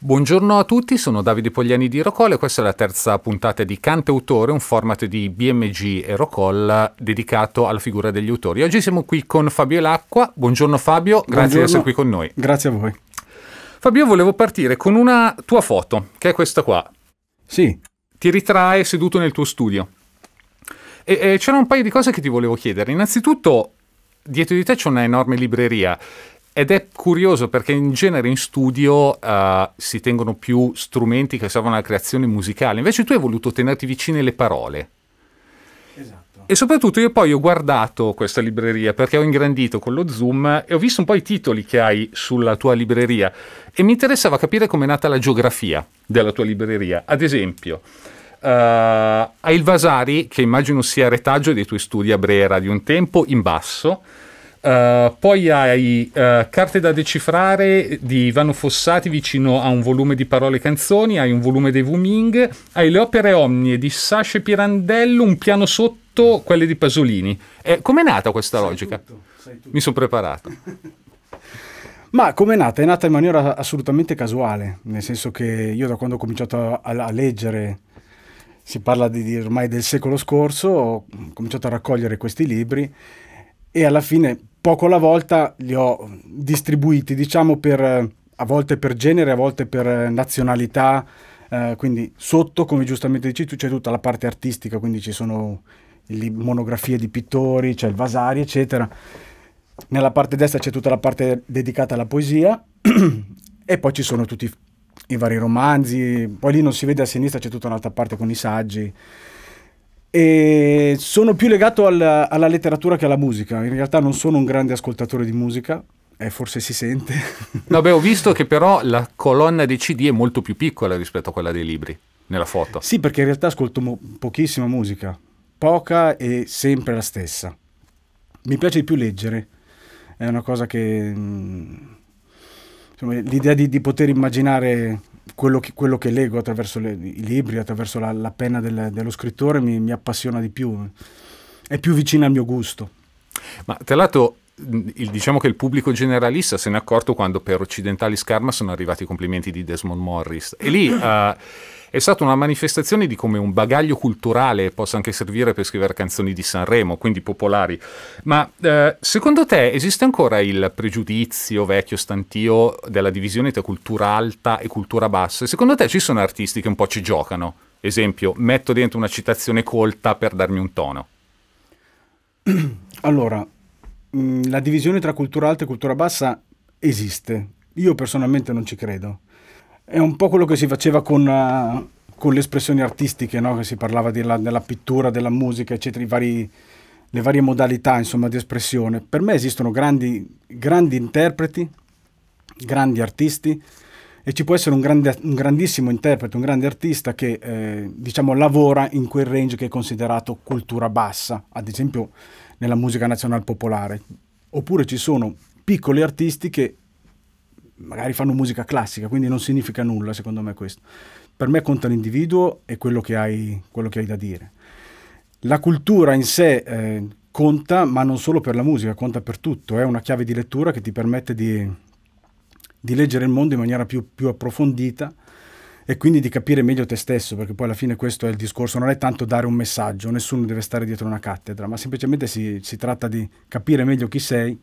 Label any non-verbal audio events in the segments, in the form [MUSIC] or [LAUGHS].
Buongiorno a tutti, sono Davide Pogliani di Rocol e questa è la terza puntata di Cante Autore, un format di BMG e Rocol dedicato alla figura degli autori. Oggi siamo qui con Fabio Elacqua. Buongiorno Fabio, grazie di essere qui con noi. Grazie a voi. Fabio, volevo partire con una tua foto, che è questa qua. Sì. Ti ritrae seduto nel tuo studio. E, e c'erano un paio di cose che ti volevo chiedere. Innanzitutto, dietro di te c'è una enorme libreria ed è curioso perché in genere in studio uh, si tengono più strumenti che servono alla creazione musicale, invece tu hai voluto tenerti vicine le parole. Esatto. E soprattutto io poi ho guardato questa libreria perché ho ingrandito con lo zoom e ho visto un po' i titoli che hai sulla tua libreria e mi interessava capire come è nata la geografia della tua libreria. Ad esempio, uh, eh, hai il Vasari, che immagino sia retaggio dei tuoi studi a Brera di un tempo, in basso, eh, poi hai uh, Carte da decifrare di Ivano Fossati vicino a un volume di parole e canzoni, hai un volume dei Wuming, hai Le opere omnie di Sasce Pirandello, un piano sotto, quelle di Pasolini. Eh, com'è nata questa sai logica? Tutto, tutto. Mi sono preparato. [LAUGHS] Ma come è nata? È nata in maniera assolutamente casuale, nel senso che io da quando ho cominciato a, a leggere, si parla di, di ormai del secolo scorso, ho cominciato a raccogliere questi libri e alla fine poco alla volta li ho distribuiti, diciamo, per, eh, a volte per genere, a volte per eh, nazionalità. Eh, quindi sotto, come giustamente dici tu, c'è tutta la parte artistica, quindi ci sono le monografie di pittori, c'è il Vasari, eccetera. Nella parte destra c'è tutta la parte dedicata alla poesia [CLEARS THROAT] e poi ci sono tutti i vari romanzi, poi lì non si vede a sinistra c'è tutta un'altra parte con i saggi. E sono più legato alla, alla letteratura che alla musica. In realtà non sono un grande ascoltatore di musica, eh, forse si sente. [LAUGHS] no, beh, ho visto che però la colonna dei CD è molto più piccola rispetto a quella dei libri, nella foto. Sì, perché in realtà ascolto mo- pochissima musica, poca e sempre la stessa. Mi piace di più leggere, è una cosa che... Mh, mm, insomma, l'idea di, di, poter immaginare quello che, quello che, leggo attraverso le, i libri, attraverso la, la penna del, dello scrittore mi, mi, appassiona di più, è più vicino al mio gusto. Ma tra l'altro il, diciamo che il pubblico generalista se n'è accorto quando per Occidentali Scarma sono arrivati i complimenti di Desmond Morris. E lì uh, [CLEARS THROAT] è stata una manifestazione di come un bagaglio culturale possa anche servire per scrivere canzoni di Sanremo, quindi popolari. Ma uh, secondo te esiste ancora il pregiudizio vecchio, stantio della divisione tra cultura alta e cultura bassa? Secondo te ci sono artisti che un po' ci giocano? Esempio, metto dentro una citazione colta per darmi un tono. [CLEARS THROAT] Allora, Mm, la divisione tra cultura alta e cultura bassa esiste. Io personalmente non ci credo. È un po' quello che si faceva con, uh, con le espressioni artistiche, no? che si parlava della, della pittura, della musica, eccetera, vari, le varie modalità insomma, di espressione. Per me esistono grandi, grandi interpreti, grandi artisti, e ci può essere un, grande, un, grandissimo interprete, un grande artista che eh, diciamo, lavora in quel range che è considerato cultura bassa, ad esempio nella musica nazionale popolare. Oppure ci sono piccoli artisti che magari fanno musica classica, quindi non significa nulla secondo me questo. Per me conta l'individuo e quello che, hai, quello che hai, da dire. La cultura in sé eh, conta, ma non solo per la musica, conta per tutto. È una chiave di lettura che ti permette di, di leggere il mondo in maniera più, più approfondita e quindi di capire meglio te stesso, perché poi alla fine questo è il discorso, non è tanto dare un messaggio, nessuno deve stare dietro una cattedra, ma semplicemente si, si tratta di capire meglio chi sei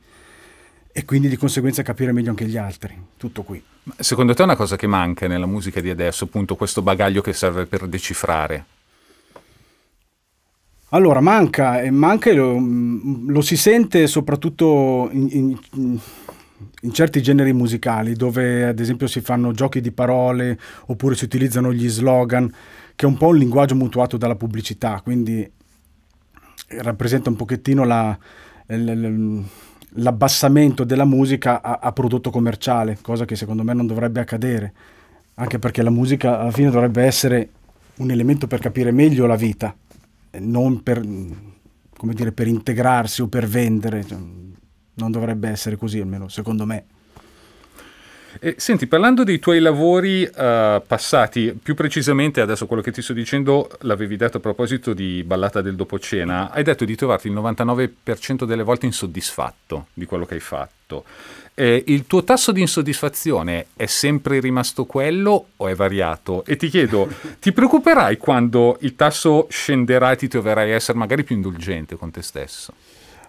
e quindi di conseguenza capire meglio anche gli altri. Tutto qui. Secondo te è una cosa che manca nella musica di adesso, appunto questo bagaglio che serve per decifrare? Allora, manca, manca lo, mm, lo si sente soprattutto in, in, in certi generi musicali dove ad esempio si fanno giochi di parole oppure si utilizzano gli slogan, che è un po' un linguaggio mutuato dalla pubblicità, quindi rappresenta un pochettino la, l'abbassamento della musica a, a, prodotto commerciale, cosa che secondo me non dovrebbe accadere, anche perché la musica alla fine dovrebbe essere un elemento per capire meglio la vita, non per, dire, per integrarsi o per vendere. Cioè, non dovrebbe essere così, almeno secondo me. E, senti, parlando dei tuoi lavori uh, passati, più precisamente adesso quello che ti sto dicendo l'avevi detto a proposito di Ballata del Dopocena, hai detto di trovarti il 99% delle volte insoddisfatto di quello che hai fatto. Eh, il tuo tasso di insoddisfazione è sempre rimasto quello o è variato? E ti chiedo, [LAUGHS] ti preoccuperai quando il tasso scenderà e ti troverai a essere magari più indulgente con te stesso?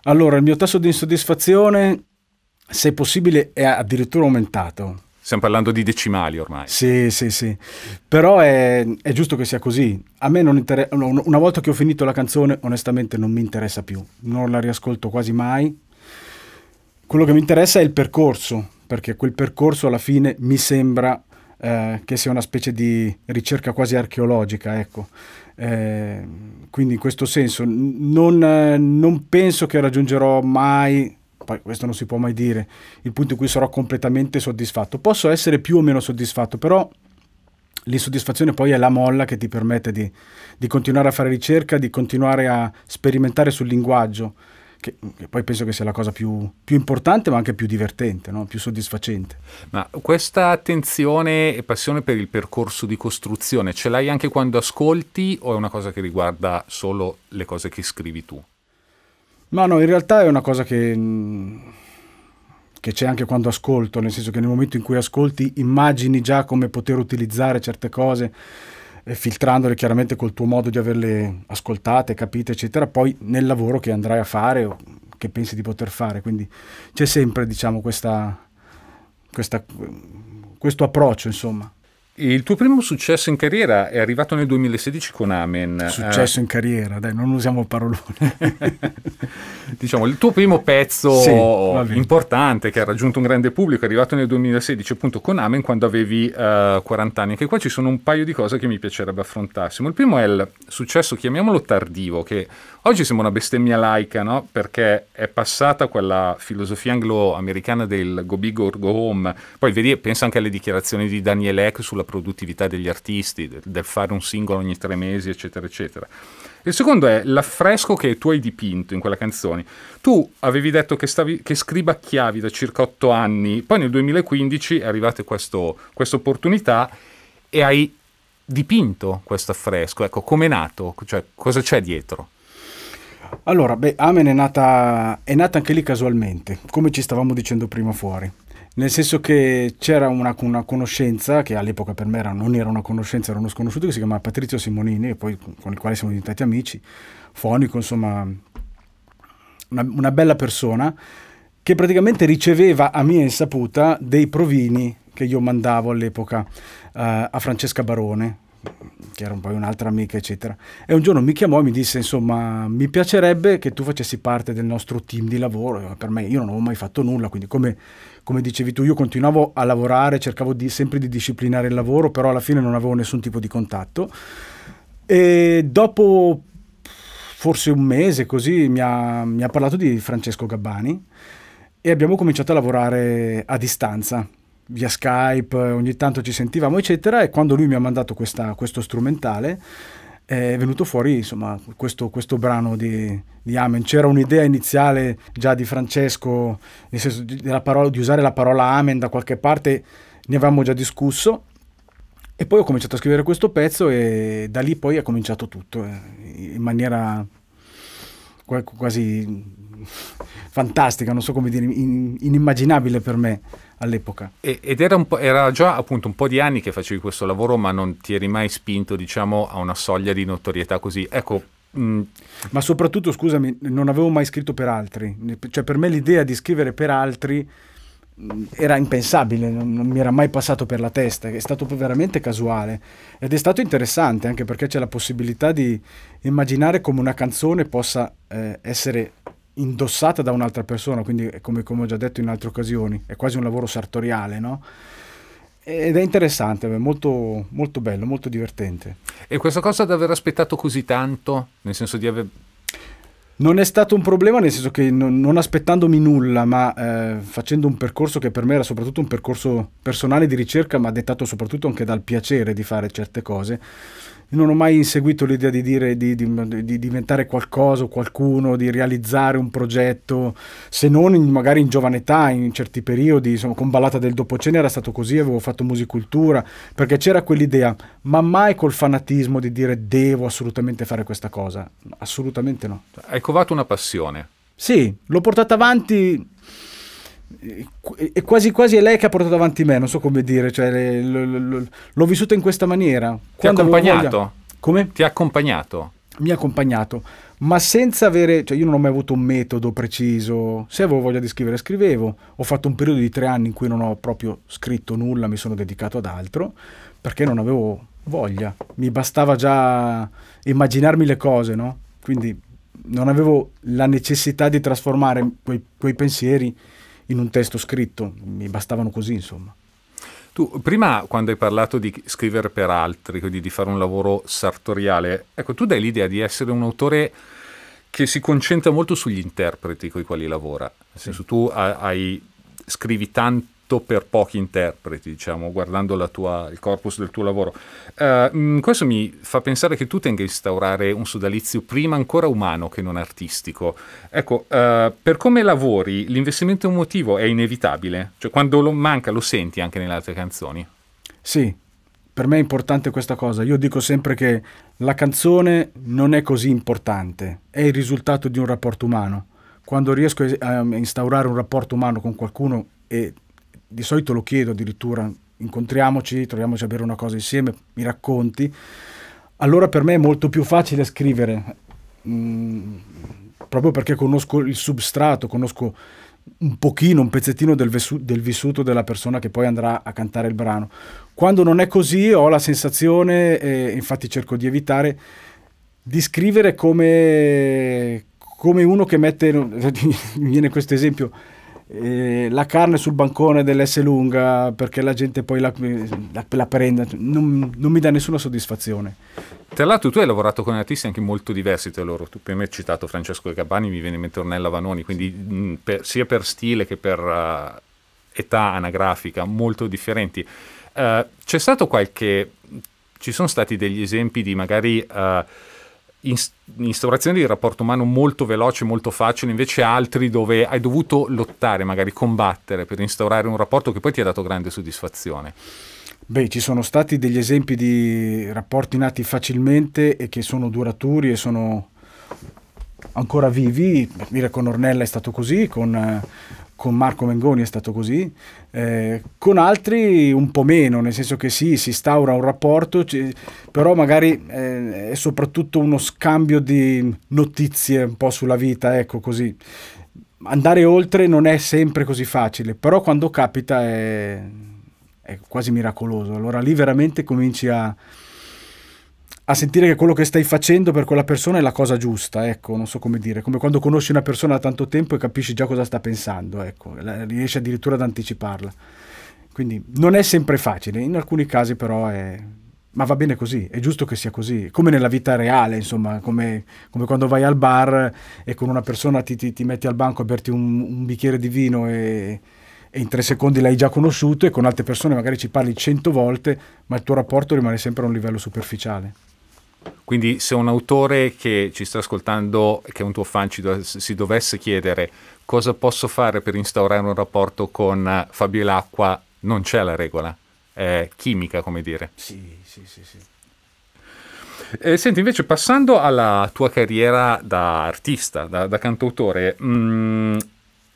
Allora, il mio tasso di insoddisfazione, se possibile, è addirittura aumentato. Stiamo parlando di decimali ormai. Sì, sì, sì. Però è, è giusto che sia così. A me non interessa. Una volta che ho finito la canzone, onestamente non mi interessa più. Non la riascolto quasi mai. Quello che mi interessa è il percorso, perché quel percorso alla fine mi sembra eh, che sia una specie di ricerca quasi archeologica, ecco. Ehm, quindi in questo senso non, non penso che raggiungerò mai questo non si può mai dire, il punto in cui sarò completamente soddisfatto. Posso essere più o meno soddisfatto, però l'insoddisfazione poi è la molla che ti permette di, di continuare a fare ricerca, di continuare a sperimentare sul linguaggio, che, che, poi penso che sia la cosa più, più importante ma anche più divertente, no? più soddisfacente. Ma questa attenzione e passione per il percorso di costruzione ce l'hai anche quando ascolti o è una cosa che riguarda solo le cose che scrivi tu? Ma no, in realtà è una cosa che, mm, che c'è anche quando ascolto, nel senso che nel momento in cui ascolti immagini già come poter utilizzare certe cose eh, filtrandole chiaramente col tuo modo di averle ascoltate, capite, eccetera, poi nel lavoro che andrai a fare o che pensi di poter fare. Quindi c'è sempre, diciamo, questa, questa, questo approccio, insomma. Il tuo primo successo in carriera è arrivato nel 2016 con Amen. Successo eh. in carriera, dai, non usiamo il parolone. [LAUGHS] diciamo, il tuo primo pezzo sì, importante che ha raggiunto un grande pubblico è arrivato nel 2016 appunto con Amen quando avevi uh, 40 anni. Anche qua ci sono un paio di cose che mi piacerebbe affrontassimo. Il primo è il successo, chiamiamolo tardivo, che oggi sembra una bestemmia laica, no? Perché è passata quella filosofia anglo-americana del go big or go home. Poi vedi, pensa anche alle dichiarazioni di Daniel Eck sulla produttività degli artisti, del, del fare un singolo ogni tre mesi, eccetera, eccetera. Il secondo è l'affresco che tu hai dipinto in quella canzone. Tu avevi detto che, stavi, che scribacchiavi da circa otto anni, poi nel 2015 è arrivata questa opportunità e hai dipinto questo affresco. Ecco, com'è nato? Cioè, cosa c'è dietro? Allora, beh, Amen è nata, è nata anche lì casualmente, come ci stavamo dicendo prima fuori nel senso che c'era una, una, conoscenza, che all'epoca per me era, non era una conoscenza, era uno sconosciuto, che si chiamava Patrizio Simonini, poi, con il quale siamo diventati amici, fonico, insomma, una, una bella persona, che praticamente riceveva a mia insaputa dei provini che io mandavo all'epoca uh, a Francesca Barone, che era un poi un'altra amica, eccetera. E un giorno mi chiamò e mi disse, insomma, mi piacerebbe che tu facessi parte del nostro team di lavoro. Per me, io non avevo mai fatto nulla, quindi come, come dicevi tu, io continuavo a lavorare, cercavo di, sempre di disciplinare il lavoro, però alla fine non avevo nessun tipo di contatto. E dopo forse un mese così mi ha, mi ha parlato di Francesco Gabbani e abbiamo cominciato a lavorare a distanza via Skype, eh, ogni tanto ci sentivamo, eccetera, e quando lui mi ha mandato questa, questo strumentale è venuto fuori insomma, questo, questo, brano di, di Amen. C'era un'idea iniziale già di Francesco, nel senso di, parola, di usare la parola Amen da qualche parte, ne avevamo già discusso, e poi ho cominciato a scrivere questo pezzo e da lì poi è cominciato tutto, eh, in maniera quasi fantastica, non so come dire, in, inimmaginabile per me all'epoca. Ed era, era, già appunto un po' di anni che facevi questo lavoro, ma non ti eri mai spinto, diciamo, a una soglia di notorietà così. Ecco. Mh. Mm, ma soprattutto, scusami, non avevo mai scritto per altri, cioè per me l'idea di scrivere per altri mm, era impensabile, non, non, mi era mai passato per la testa, è stato veramente casuale ed è stato interessante anche perché c'è la possibilità di immaginare come una canzone possa eh, essere indossata da un'altra persona, quindi come, come, ho già detto in altre occasioni, è quasi un lavoro sartoriale, no? Ed è interessante, molto, molto bello, molto divertente. E questa cosa di aver aspettato così tanto, nel senso di aver... Non è stato un problema, nel senso che non, non aspettandomi nulla, ma eh, facendo un percorso che per me era soprattutto un percorso personale di ricerca, ma dettato soprattutto anche dal piacere di fare certe cose, non ho mai inseguito l'idea di dire di, di, di, diventare qualcosa o qualcuno, di realizzare un progetto, se non in, magari in giovane età, in certi periodi, insomma, con Ballata del Dopocene era stato così, avevo fatto musicultura, perché c'era quell'idea, ma mai col fanatismo di dire devo assolutamente fare questa cosa, assolutamente no. Hai covato una passione. Sì, l'ho portata avanti e quasi quasi è lei che ha portato avanti me, non so come dire, cioè, l'ho vissuto in questa maniera. Ti ha accompagnato? Come? Ti ha accompagnato? Mi ha accompagnato, ma senza avere, cioè io non ho mai avuto un metodo preciso, se avevo voglia di scrivere scrivevo, ho fatto un periodo di tre anni in cui non ho proprio scritto nulla, mi sono dedicato ad altro, perché non avevo voglia, mi bastava già immaginarmi le cose, no? Quindi non avevo la necessità di trasformare quei, quei pensieri in un testo scritto, mi bastavano così insomma. Tu prima quando hai parlato di scrivere per altri, quindi di fare un lavoro sartoriale, ecco, tu dai l'idea di essere un autore che si concentra molto sugli interpreti con i quali lavora. Nel senso, tu hai, scrivi tanti fatto per pochi interpreti, diciamo, guardando tua, il corpus del tuo lavoro. Uh, questo mi fa pensare che tu tenga a instaurare un sodalizio prima ancora umano che non artistico. Ecco, uh, per come lavori, l'investimento emotivo è inevitabile, cioè quando lo manca lo senti anche nelle altre canzoni. Sì, per me è importante questa cosa. Io dico sempre che la canzone non è così importante, è il risultato di un rapporto umano. Quando riesco a instaurare un rapporto umano con qualcuno e di solito lo chiedo addirittura, incontriamoci, troviamoci a bere una cosa insieme, mi racconti, allora per me è molto più facile scrivere, mh, mm, proprio perché conosco il substrato, conosco un pochino, un pezzettino del, del, vissuto della persona che poi andrà a cantare il brano. Quando non è così ho la sensazione, e infatti cerco di evitare, di scrivere come, come uno che mette, [LAUGHS] mi viene questo esempio, eh, la carne sul bancone dell'S lunga perché la gente poi la, la, la prende, non, non, mi dà nessuna soddisfazione. Tra l'altro tu hai lavorato con artisti anche molto diversi tra loro, tu prima hai citato Francesco Gabbani, mi viene in mente Ornella Vanoni, quindi mh, mm, per, sia per stile che per uh, età anagrafica molto differenti. Uh, c'è stato qualche... ci sono stati degli esempi di magari... Uh, instaurazione di rapporto umano molto veloce, molto facile, invece altri dove hai dovuto lottare, magari combattere per instaurare un rapporto che poi ti ha dato grande soddisfazione. Beh, ci sono stati degli esempi di rapporti nati facilmente e che sono duraturi e sono ancora vivi. Mira con Ornella è stato così, con eh, con Marco Mengoni è stato così, eh, con altri un po' meno, nel senso che sì, si instaura un rapporto, però magari eh, è soprattutto uno scambio di notizie un po' sulla vita, ecco così. Andare oltre non è sempre così facile, però quando capita è, è quasi miracoloso. Allora lì veramente cominci a a sentire che quello che stai facendo per quella persona è la cosa giusta, ecco, non so come dire, come quando conosci una persona da tanto tempo e capisci già cosa sta pensando, ecco, riesci addirittura ad anticiparla. Quindi non è sempre facile, in alcuni casi però è... Ma va bene così, è giusto che sia così, come nella vita reale, insomma, come, come quando vai al bar e con una persona ti, ti, ti metti al banco a berti un, un bicchiere di vino e, e in tre secondi l'hai già conosciuto e con altre persone magari ci parli cento volte, ma il tuo rapporto rimane sempre a un livello superficiale. Quindi se un autore che ci sta ascoltando, che è un tuo fan, do si dovesse chiedere cosa posso fare per instaurare un rapporto con Fabio Lacqua, non c'è la regola, è chimica come dire. Sì, sì, sì, sì. Eh, senti, invece passando alla tua carriera da artista, da, da cantautore, mh, mm,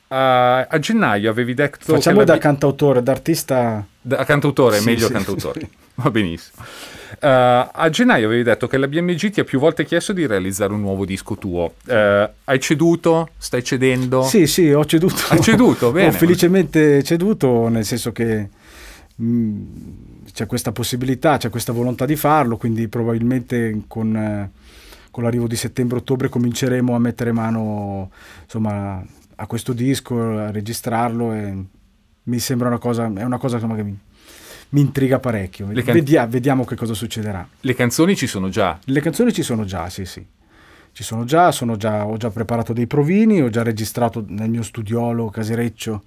a, a, gennaio avevi detto... Facciamo da cantautore, da artista... Da cantautore, sì, meglio sì, cantautore, sì. va benissimo. Eh, a gennaio avevi detto che la BMG ti ha più volte chiesto di realizzare un nuovo disco tuo. Eh, hai ceduto? Stai cedendo? Sì, sì, ho ceduto. Hai ceduto, [LAUGHS] bene. Ho felicemente ceduto, nel senso che... Mh, mm, c'è questa possibilità, c'è questa volontà di farlo, quindi probabilmente con, eh, con l'arrivo di settembre-ottobre cominceremo a mettere mano insomma, a questo disco, a registrarlo mi sembra una cosa, è una cosa insomma, che mi, mi intriga parecchio. Can... Vedia, vediamo che cosa succederà. Le canzoni ci sono già? Le canzoni ci sono già, sì, sì. Ci sono già, sono già ho già preparato dei provini, ho già registrato nel mio studiolo casereccio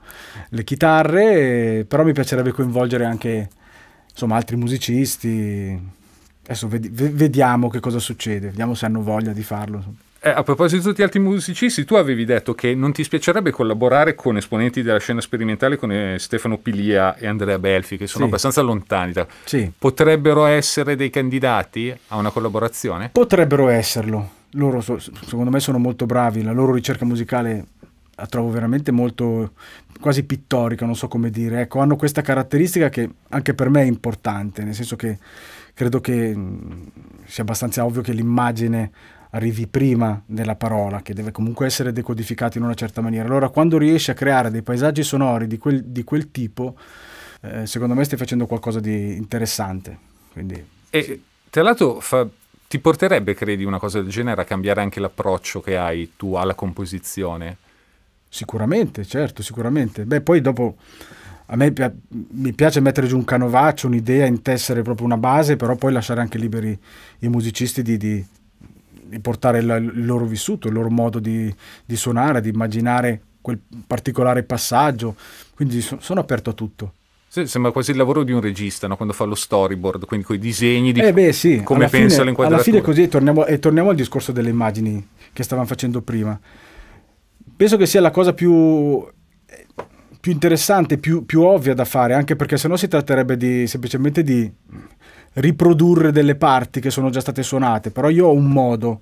le chitarre, però mi piacerebbe coinvolgere anche insomma, altri musicisti. Adesso vediamo che cosa succede, vediamo se hanno voglia di farlo. Eh, a proposito di tutti gli altri musicisti, tu avevi detto che non ti spiacerebbe collaborare con esponenti della scena sperimentale come eh, Stefano Pilia e Andrea Belfi, che sono sì. abbastanza lontani. Da... Sì. Potrebbero essere dei candidati a una collaborazione? Potrebbero esserlo. Loro, so, secondo me, sono molto bravi. La loro ricerca musicale la trovo veramente molto quasi pittorica, non so come dire. Ecco, hanno questa caratteristica che anche per me è importante, nel senso che credo che mm, sia abbastanza ovvio che l'immagine arrivi prima della parola, che deve comunque essere decodificata in una certa maniera. Allora quando riesci a creare dei paesaggi sonori di quel, di quel tipo, eh, secondo me stai facendo qualcosa di interessante. Quindi, e sì. tra l'altro fa, ti porterebbe, credi, una cosa del genere a cambiare anche l'approccio che hai tu alla composizione? Sicuramente, certo, sicuramente. Beh, poi dopo a me pi- mi piace mettere giù un canovaccio, un'idea, intessere proprio una base, però poi lasciare anche liberi i musicisti di, di, di portare la, il loro vissuto, il loro modo di, di, suonare, di immaginare quel particolare passaggio. Quindi so, sono aperto a tutto. Sì, sembra quasi il lavoro di un regista no? quando fa lo storyboard, quindi con i disegni di eh beh, sì, come pensa fine, l'inquadratura. Alla fine così torniamo, e torniamo al discorso delle immagini che stavamo facendo prima. Penso che sia la cosa più più interessante, più, più, ovvia da fare, anche perché sennò si tratterebbe di, semplicemente di riprodurre delle parti che sono già state suonate, però io ho un modo,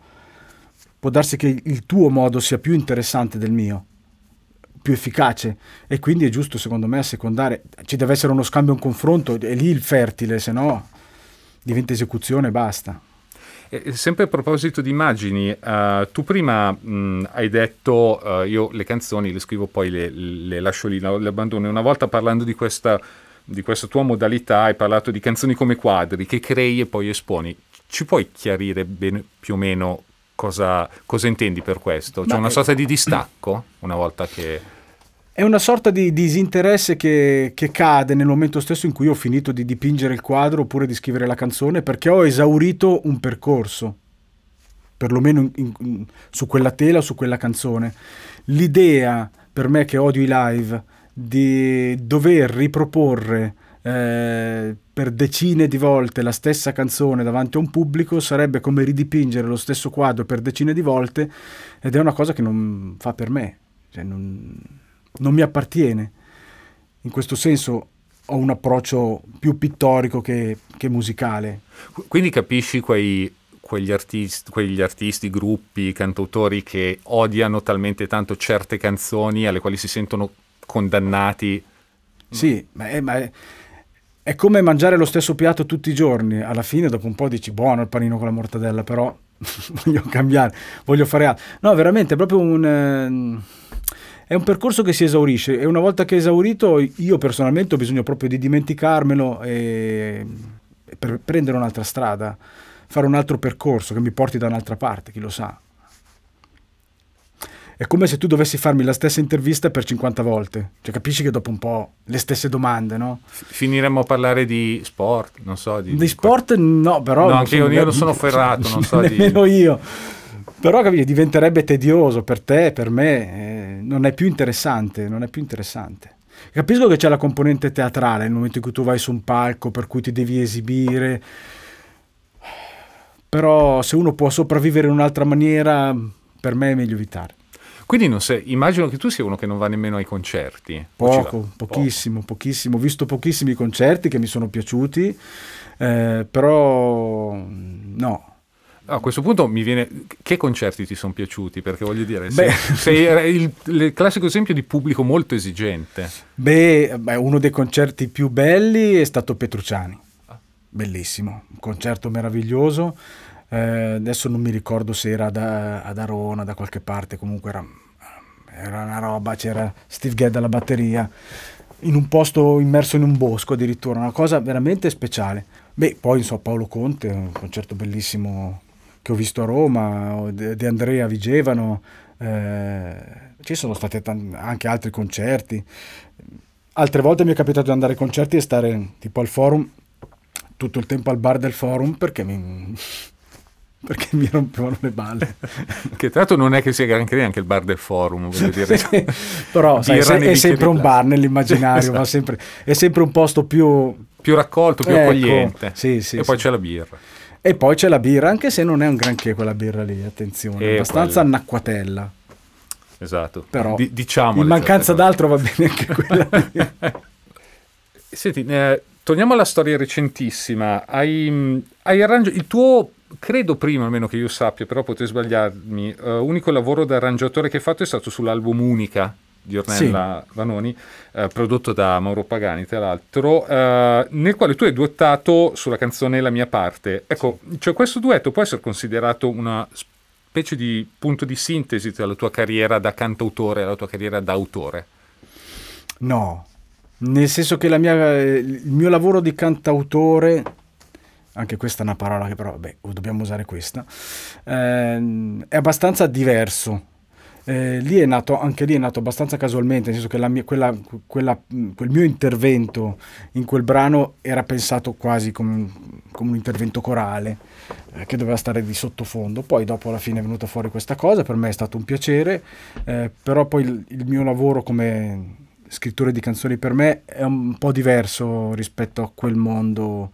può darsi che il tuo modo sia più interessante del mio, più efficace e quindi è giusto secondo me assecondare, ci deve essere uno scambio, un confronto, è lì il fertile, se no diventa esecuzione e basta. sempre a proposito di immagini, uh, tu prima mh, hai detto uh, io le canzoni le scrivo poi le, le lascio lì, le abbandono. Una volta parlando di questa di questa tua modalità, hai parlato di canzoni come quadri che crei e poi esponi. Ci puoi chiarire ben, più o meno cosa, cosa intendi per questo? C'è cioè una sorta di distacco una volta che... È una sorta di disinteresse che, che, cade nel momento stesso in cui ho finito di dipingere il quadro oppure di scrivere la canzone perché ho esaurito un percorso, perlomeno in, in, su quella tela o su quella canzone. L'idea per me che odio i live di dover riproporre eh, per decine di volte la stessa canzone davanti a un pubblico sarebbe come ridipingere lo stesso quadro per decine di volte ed è una cosa che non fa per me, cioè non, non mi appartiene. In questo senso ho un approccio più pittorico che, che musicale. Quindi capisci quei quegli artisti, quegli artisti, gruppi, cantautori che odiano talmente tanto certe canzoni alle quali si sentono condannati. Sì, ma è, ma è, è come mangiare lo stesso piatto tutti i giorni. Alla fine, dopo un po', dici buono il panino con la mortadella, però [LAUGHS] voglio cambiare, voglio fare altro. No, veramente è proprio un. Ehm, è un percorso che si esaurisce e una volta che è esaurito, io personalmente ho bisogno proprio di dimenticarmelo e, e per prendere un'altra strada, fare un altro percorso che mi porti da un'altra parte, chi lo sa. È come se tu dovessi farmi la stessa intervista per 50 volte. Cioè, capisci che dopo un po' le stesse domande, no? Finiremmo a parlare di sport, non so. Di, di sport, no, però. No, anche io, io lo sono ferrato, non so. [LAUGHS] Nemmeno di... io. Però capisci, diventerebbe tedioso per te, per me, eh, non è più interessante, non è più interessante. Capisco che c'è la componente teatrale nel momento in cui tu vai su un palco, per cui ti devi esibire, però se uno può sopravvivere in un'altra maniera, per me è meglio evitare. Quindi sei, immagino che tu sia uno che non va nemmeno ai concerti. Poco, pochissimo, poco. pochissimo. Ho visto pochissimi concerti che mi sono piaciuti, eh, però no, a questo punto mi viene. Che concerti ti sono piaciuti? Perché voglio dire, beh, sei, il, il, classico esempio di pubblico molto esigente. Beh, beh, uno dei concerti più belli è stato Petrucciani. Ah. Bellissimo, un concerto meraviglioso. Eh, adesso non mi ricordo se era da, ad Arona, da qualche parte, comunque era, era una roba, c'era Steve Gadd alla batteria, in un posto immerso in un bosco addirittura, una cosa veramente speciale. Beh, poi insomma Paolo Conte, un concerto bellissimo che ho visto a Roma, di Andrea Vigevano, eh, ci sono stati anche altri concerti. Altre volte mi è capitato di andare ai concerti e stare tipo al forum, tutto il tempo al bar del forum perché mi, perché mi rompevano le balle. [LAUGHS] che tra l'altro non è che sia granché neanche il bar del forum, voglio dire. sì, [LAUGHS] però sai, se, è sempre un bar nell'immaginario, esatto. sempre, è sempre un posto più... Più raccolto, più ecco, accogliente. Sì, sì, e poi c'è la birra. E poi c'è la birra, anche se non è un granché quella birra lì, attenzione, è abbastanza quella. anacquatella. Esatto, però D- diciamo... In mancanza d'altro va bene anche quella lì. [LAUGHS] Senti, eh, torniamo alla storia recentissima. Hai, mm, hai arrangio, il tuo credo prima, almeno che io sappia, però potrei sbagliarmi, uh, unico lavoro da arrangiatore che hai fatto è stato sull'album Unica di Ornella sì. Vanoni, eh, prodotto da Mauro Pagani, tra l'altro, eh, nel quale tu hai duettato sulla canzone La mia parte. Ecco, sì. cioè questo duetto può essere considerato una specie di punto di sintesi tra la tua carriera da cantautore e la tua carriera da autore? No, nel senso che mia, eh, il mio lavoro di cantautore anche questa è una parola che però, beh, dobbiamo usare questa, ehm, è abbastanza diverso. Eh, lì è nato, anche lì è nato abbastanza casualmente, nel senso che mia, quella, quella, quel mio intervento in quel brano era pensato quasi come, come un intervento corale eh, che doveva stare di sottofondo. Poi dopo alla fine è venuta fuori questa cosa, per me è stato un piacere, eh, però poi il, il mio lavoro come scrittore di canzoni per me è un po' diverso rispetto a quel mondo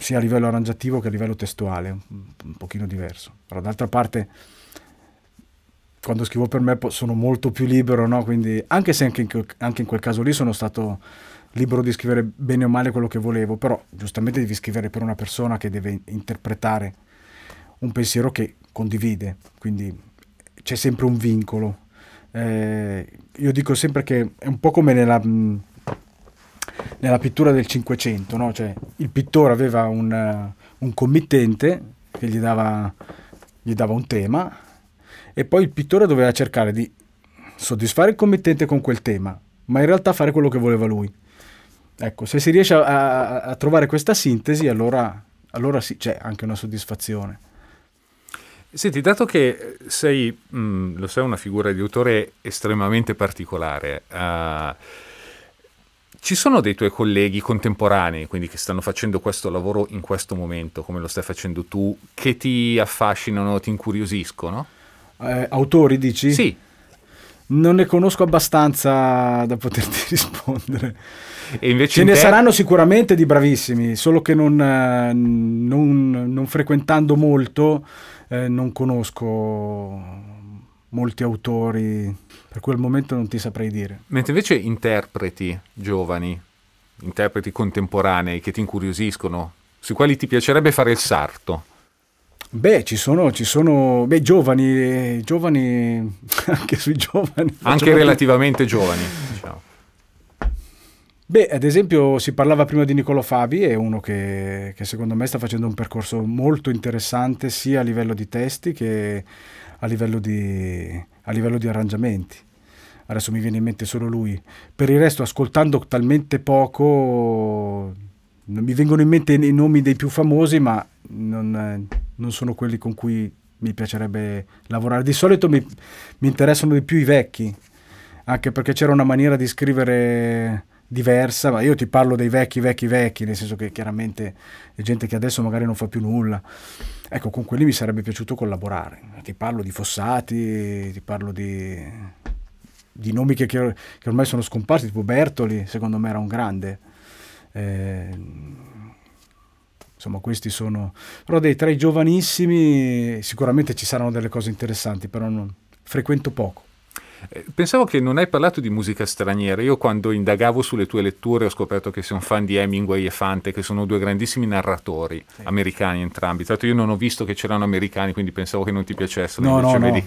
sia a livello arrangiativo che a livello testuale, un, un pochino diverso. Però d'altra parte, quando scrivo per me sono molto più libero, no? Quindi, anche se anche in, quel, anche in quel caso lì sono stato libero di scrivere bene o male quello che volevo, però giustamente devi scrivere per una persona che deve interpretare un pensiero che condivide, quindi c'è sempre un vincolo. Eh, io dico sempre che è un po' come nella... Mh, nella pittura del Cinquecento, no? cioè, il pittore aveva un, eh, un committente che gli dava, gli dava un tema e poi il pittore doveva cercare di soddisfare il committente con quel tema, ma in realtà fare quello che voleva lui. Ecco, se si riesce a, a, a trovare questa sintesi, allora, allora sì, c'è anche una soddisfazione. Senti, dato che sei, mh, mm, lo sai, una figura di autore estremamente particolare, uh, ci sono dei tuoi colleghi contemporanei, quindi che stanno facendo questo lavoro in questo momento, come lo stai facendo tu, che ti affascinano, ti incuriosiscono? Eh, autori dici? Sì. Non ne conosco abbastanza da poterti [LAUGHS] rispondere. E invece Ce in ne te... saranno sicuramente di bravissimi, solo che non, eh, non, non frequentando molto eh, non conosco molti autori, per quel momento non ti saprei dire. Mentre invece interpreti giovani, interpreti contemporanei che ti incuriosiscono, sui quali ti piacerebbe fare il sarto? Beh, ci sono, ci sono beh, giovani, giovani, [LAUGHS] anche sui giovani. Anche relativamente giovani. Diciamo. Beh, ad esempio si parlava prima di Niccolo Fabi, è uno che, che secondo me sta facendo un percorso molto interessante sia a livello di testi che a livello di, a livello di arrangiamenti. Adesso mi viene in mente solo lui. Per il resto, ascoltando talmente poco, non mi vengono in mente i nomi dei più famosi, ma non, non sono quelli con cui mi piacerebbe lavorare. Di solito mi, mi interessano di più i vecchi, anche perché c'era una maniera di scrivere diversa, ma io ti parlo dei vecchi, vecchi, vecchi, nel senso che chiaramente è gente che adesso magari non fa più nulla. Ecco, con quelli mi sarebbe piaciuto collaborare. Ti parlo di Fossati, ti parlo di, di nomi che, che, ormai sono scomparsi, tipo Bertoli, secondo me era un grande. Eh, insomma, questi sono... Però dei tra i giovanissimi sicuramente ci saranno delle cose interessanti, però non, frequento poco. Eh, pensavo che non hai parlato di musica straniera. Io quando indagavo sulle tue letture ho scoperto che sei un fan di Hemingway e Fante, che sono due grandissimi narratori sì. americani entrambi. Tra l'altro io non ho visto che c'erano americani, quindi pensavo che non ti piacessero. No, no, no.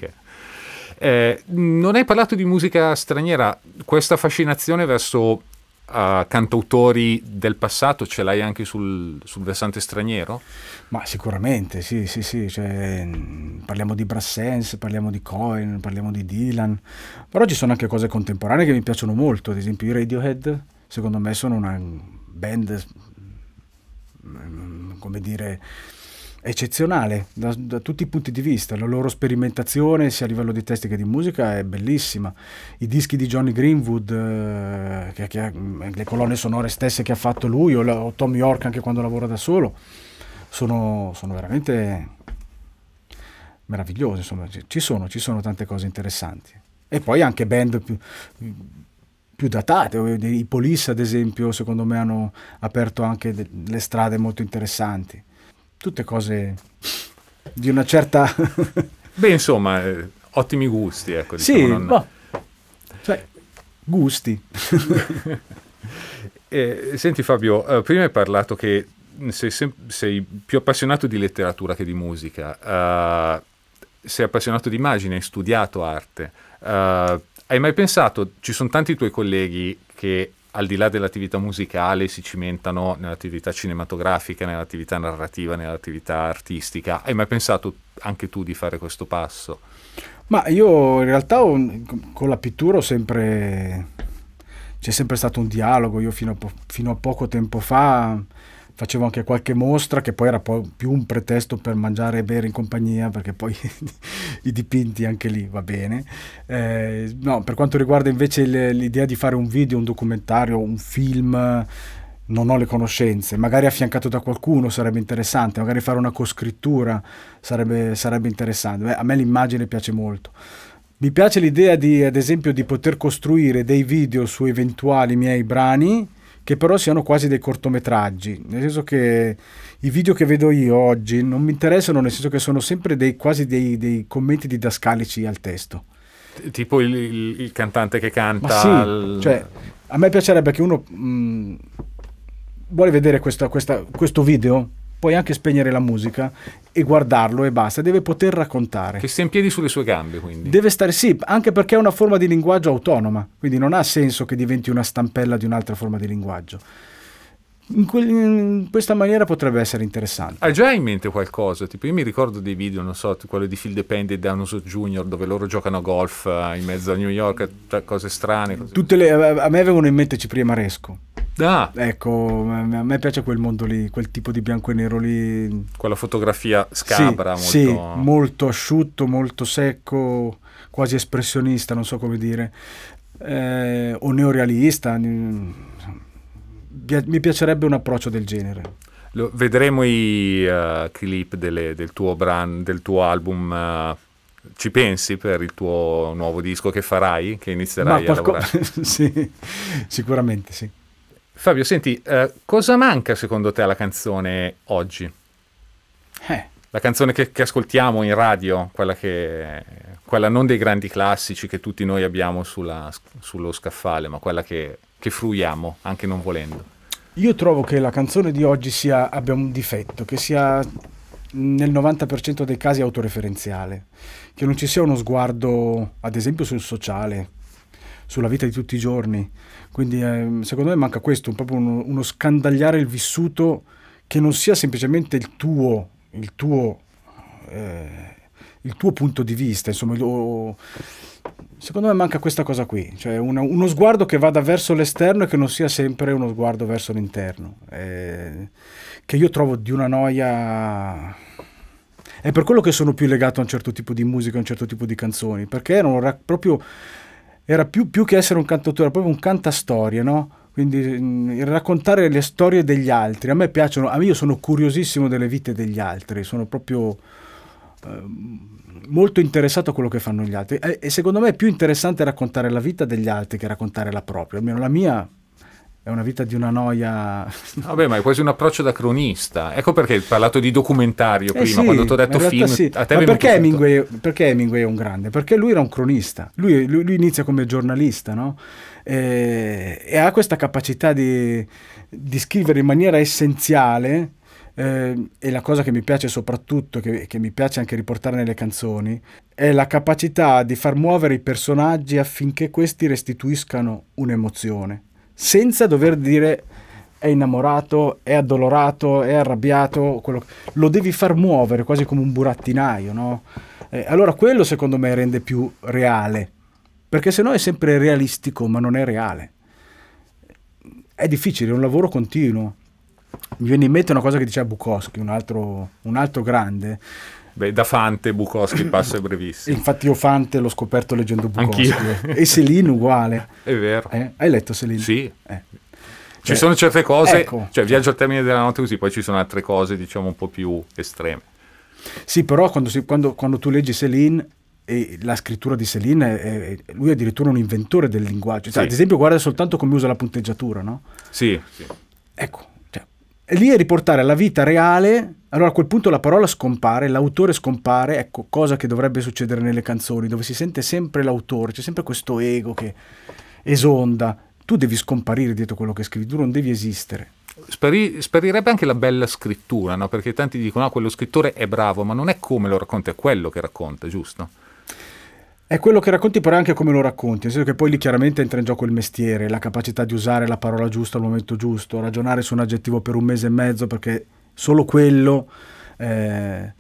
Eh, non hai parlato di musica straniera, questa fascinazione verso uh, cantautori del passato ce l'hai anche sul, sul, versante straniero? Ma sicuramente, sì, sì, sì. Cioè, mm, parliamo di Brassens, parliamo di Cohen, parliamo di Dylan, però ci sono anche cose contemporanee che mi piacciono molto, ad esempio i Radiohead, secondo me sono una band, mm, come dire eccezionale da, da, tutti i punti di vista, la loro sperimentazione sia a livello di testi che di musica è bellissima, i dischi di Johnny Greenwood, eh, che, che, mm, le colonne sonore stesse che ha fatto lui o, la, o Tom York anche quando lavora da solo, sono, sono veramente meravigliose, insomma ci sono, ci sono tante cose interessanti. E poi anche band più, più datate, i Police ad esempio secondo me hanno aperto anche delle strade molto interessanti tutte cose di una certa... [LAUGHS] Beh, insomma, eh, ottimi gusti, ecco. Diciamo, sì, non... boh. cioè, gusti. [LAUGHS] eh, senti Fabio, eh, prima hai parlato che sei, sei, più appassionato di letteratura che di musica, uh, sei appassionato di immagine, hai studiato arte. Uh, hai mai pensato, ci sono tanti tuoi colleghi che al di là dell'attività musicale si cimentano nell'attività cinematografica, nell'attività narrativa, nell'attività artistica. Hai mai pensato anche tu di fare questo passo? Ma io in realtà ho, con la pittura ho sempre c'è sempre stato un dialogo. Io fino a, po- fino a poco tempo fa facevo anche qualche mostra che poi era poi più un pretesto per mangiare e bere in compagnia perché poi [LAUGHS] i dipinti anche lì va bene. Eh, no, per quanto riguarda invece l'idea di fare un video, un documentario, un film non ho le conoscenze, magari affiancato da qualcuno sarebbe interessante, magari fare una coscrittura sarebbe, sarebbe interessante. Beh, a me l'immagine piace molto. Mi piace l'idea di, ad esempio, di poter costruire dei video su eventuali miei brani, che però siano quasi dei cortometraggi, nel senso che i video che vedo io oggi non mi interessano, nel senso che sono sempre dei, quasi dei, dei commenti didascalici al testo. Tipo il, il, il cantante che canta. Sì, al... cioè, a me piacerebbe che uno mh, mm, vuole vedere questa, questa, questo video puoi anche spegnere la musica e guardarlo e basta, deve poter raccontare. Che stia in piedi sulle sue gambe, quindi. Deve stare sì, anche perché è una forma di linguaggio autonoma, quindi non ha senso che diventi una stampella di un'altra forma di linguaggio. In, que- in, questa maniera potrebbe essere interessante. Hai già in mente qualcosa? Tipo, io mi ricordo dei video, non so, quello di Phil Dependent e Danus Junior, dove loro giocano a golf eh, in mezzo a New York, cose strane. Cose... Le, a me avevano in mente Cipriemaresco Ah. Ecco, a me piace quel mondo lì, quel tipo di bianco e nero lì. Quella fotografia scabra. Sì, molto... Sì, molto asciutto, molto secco, quasi espressionista, non so come dire. Eh, o neorealista. Mm, mi piacerebbe un approccio del genere. Lo, vedremo i uh, clip delle, del, tuo brand, del tuo album. Uh ci pensi per il tuo nuovo disco che farai, che inizierai qualco- a lavorare? [LAUGHS] sì, sicuramente sì. Fabio, senti, eh, cosa manca secondo te alla canzone oggi? Eh. La canzone che, che, ascoltiamo in radio, quella, che, quella non dei grandi classici che tutti noi abbiamo sulla, sullo scaffale, ma quella che, che fruiamo anche non volendo. Io trovo che la canzone di oggi sia, abbia un difetto, che sia nel 90% dei casi autoreferenziale, che non ci sia uno sguardo, ad esempio, sul sociale sulla vita di tutti i giorni. Quindi eh, secondo me manca questo, proprio uno, uno, scandagliare il vissuto che non sia semplicemente il tuo, il tuo, eh, il tuo punto di vista, insomma, lo, secondo me manca questa cosa qui, cioè una, uno sguardo che vada verso l'esterno e che non sia sempre uno sguardo verso l'interno, eh, che io trovo di una noia... È per quello che sono più legato a un certo tipo di musica, a un certo tipo di canzoni, perché erano proprio era più, più che essere un cantautore, proprio un cantastorie, no? Quindi mh, mm, raccontare le storie degli altri. A me piacciono, a me io sono curiosissimo delle vite degli altri, sono proprio ehm, molto interessato a quello che fanno gli altri. E, e secondo me è più interessante raccontare la vita degli altri che raccontare la propria, almeno la mia è una vita di una noia. [LAUGHS] Vabbè, ma è quasi un approccio da cronista. Ecco perché hai parlato di documentario eh prima, sì, quando ti ho detto film. Sì. A te ma perché Hemingway, perché Hemingway, è un grande? Perché lui era un cronista. Lui, lui, lui inizia come giornalista, no? E, e ha questa capacità di, di, scrivere in maniera essenziale. Eh, e la cosa che mi piace soprattutto, che, che mi piace anche riportare nelle canzoni, è la capacità di far muovere i personaggi affinché questi restituiscano un'emozione senza dover dire è innamorato, è addolorato, è arrabbiato, quello... lo devi far muovere quasi come un burattinaio, no? Eh, allora quello secondo me rende più reale, perché se no è sempre realistico ma non è reale. È difficile, è un lavoro continuo. Mi viene in mente una cosa che diceva Bukowski, un altro, un altro grande, Beh, da Fante Bukowski passo [CLEARS THROAT] è brevissimo. Infatti io Fante l'ho scoperto leggendo Bukowski. Anch'io. [LAUGHS] E Selin uguale. È vero. Eh? Hai letto Selin? Sì. Eh. Ci cioè, sono certe cose, ecco, cioè Viaggio al termine della notte così, poi ci sono altre cose diciamo un po' più estreme. Sì, però quando, si, quando, quando tu leggi Céline e la scrittura di Céline, è, lui è addirittura un inventore del linguaggio. Cioè, sì. Ad esempio, guarda soltanto come usa la punteggiatura, no? Sì. sì. Ecco, cioè, lì è riportare alla vita reale allora a quel punto la parola scompare, l'autore scompare, ecco, cosa che dovrebbe succedere nelle canzoni, dove si sente sempre l'autore, c'è sempre questo ego che esonda. Tu devi scomparire dietro quello che scrivi, tu non devi esistere. Spari, sparirebbe anche la bella scrittura, no? perché tanti dicono: no, ah, quello scrittore è bravo, ma non è come lo racconta, è quello che racconta, giusto? È quello che racconti, però è anche come lo racconti, nel senso che poi lì chiaramente entra in gioco il mestiere, la capacità di usare la parola giusta al momento giusto, ragionare su un aggettivo per un mese e mezzo perché solo quello. Eh,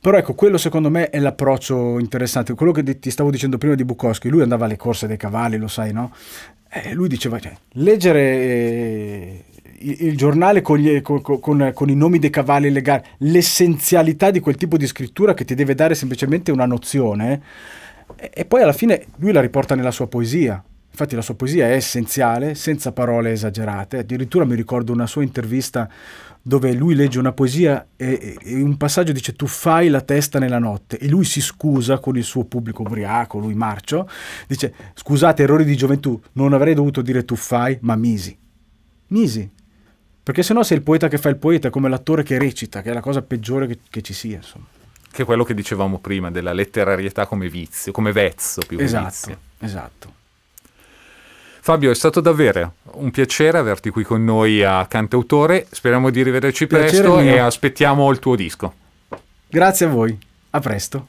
però ecco, quello secondo me è l'approccio interessante. Quello che ti stavo dicendo prima di Bukowski, lui andava alle corse dei cavalli, lo sai, no? Eh, lui diceva, cioè, leggere eh, il, il giornale con, gli, con, con, con, i nomi dei cavalli legati, l'essenzialità di quel tipo di scrittura che ti deve dare semplicemente una nozione, e, eh, e poi alla fine lui la riporta nella sua poesia. Infatti la sua poesia è essenziale, senza parole esagerate. Addirittura mi ricordo una sua intervista dove lui legge una poesia e, e, un passaggio dice tu fai la testa nella notte e lui si scusa con il suo pubblico ubriaco, lui marcio, dice scusate errori di gioventù, non avrei dovuto dire tu fai ma misi. Misi. Perché sennò sei il poeta che fa il poeta, come l'attore che recita, che è la cosa peggiore che, che ci sia. Insomma. Che è quello che dicevamo prima della letterarietà come vizio, come vezzo più esatto, che vizio. Esatto. Fabio, è stato davvero un piacere averti qui con noi a Cantautore. Speriamo di rivederci piacere presto mio. e aspettiamo il tuo disco. Grazie a voi. A presto.